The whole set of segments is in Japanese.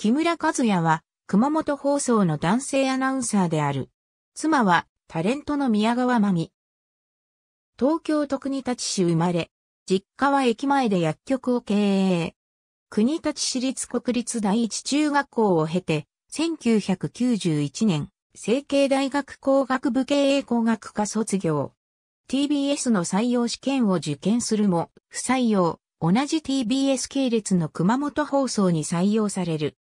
木村和也は熊本放送の男性アナウンサーである。妻はタレントの宮川真美。東京都国立市生まれ、実家は駅前で薬局を経営。国立市立国立第一中学校を経て、1991年、成形大学工学部経営工学科卒業。TBS の採用試験を受験するも、不採用、同じ TBS 系列の熊本放送に採用される。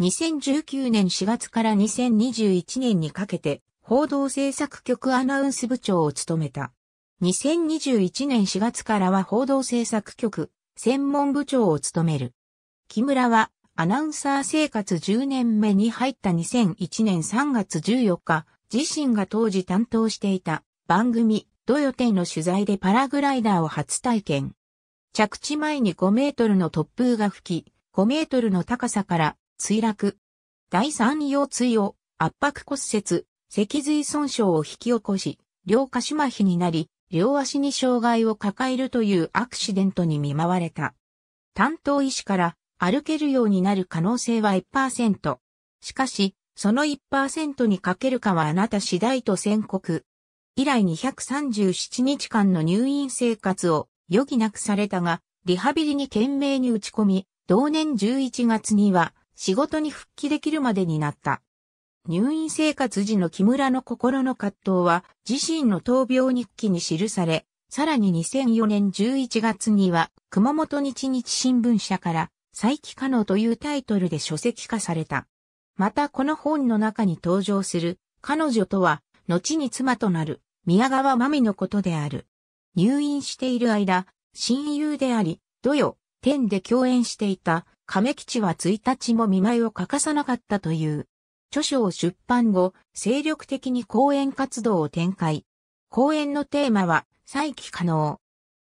2019年4月から2021年にかけて、報道制作局アナウンス部長を務めた。2021年4月からは報道制作局、専門部長を務める。木村は、アナウンサー生活10年目に入った2001年3月14日、自身が当時担当していた番組、土予定の取材でパラグライダーを初体験。着地前に5メートルの突風が吹き、5メートルの高さから墜落。第三腰椎を圧迫骨折、脊髄損傷を引き起こし、両下肢麻痺になり、両足に障害を抱えるというアクシデントに見舞われた。担当医師から歩けるようになる可能性は1%。しかし、その1%にかけるかはあなた次第と宣告。以来237日間の入院生活を余儀なくされたが、リハビリに懸命に打ち込み、同年11月には仕事に復帰できるまでになった。入院生活時の木村の心の葛藤は自身の闘病日記に記され、さらに2004年11月には熊本日日新聞社から再起可能というタイトルで書籍化された。またこの本の中に登場する彼女とは後に妻となる宮川真美のことである。入院している間、親友であり、土曜、天で共演していた亀吉は1日も見舞いを欠かさなかったという。著書を出版後、精力的に講演活動を展開。講演のテーマは、再起可能。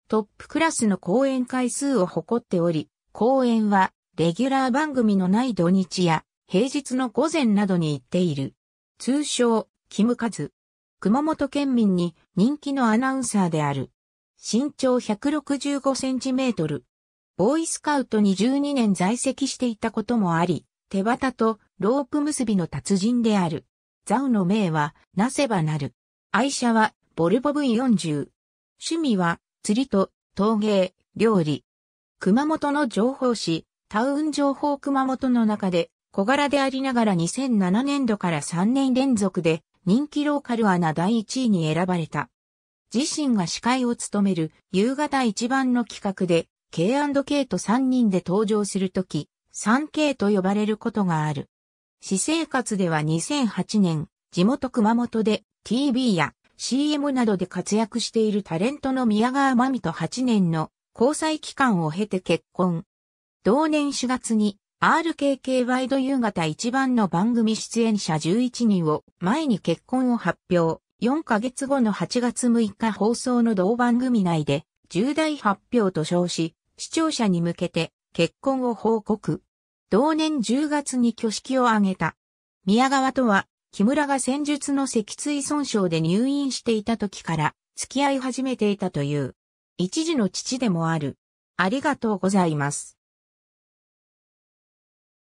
トップクラスの講演回数を誇っており、講演は、レギュラー番組のない土日や、平日の午前などに行っている。通称、キムカズ。熊本県民に人気のアナウンサーである。身長165センチメートル、ボーイスカウトに12年在籍していたこともあり、手旗とロープ結びの達人である。ザウの名は、なせばなる。愛車は、ボルボ V40。趣味は、釣りと、陶芸、料理。熊本の情報誌、タウン情報熊本の中で、小柄でありながら2007年度から3年連続で、人気ローカルアナ第1位に選ばれた。自身が司会を務める夕方一番の企画で K&K と3人で登場するとき、3K と呼ばれることがある。私生活では2008年、地元熊本で TV や CM などで活躍しているタレントの宮川真美と8年の交際期間を経て結婚。同年4月に RKK ワイド夕方一番の番組出演者11人を前に結婚を発表。4ヶ月後の8月6日放送の同番組内で重大発表と称し、視聴者に向けて結婚を報告。同年10月に挙式を挙げた。宮川とは、木村が戦術の脊椎損傷で入院していた時から付き合い始めていたという。一時の父でもある。ありがとうございます。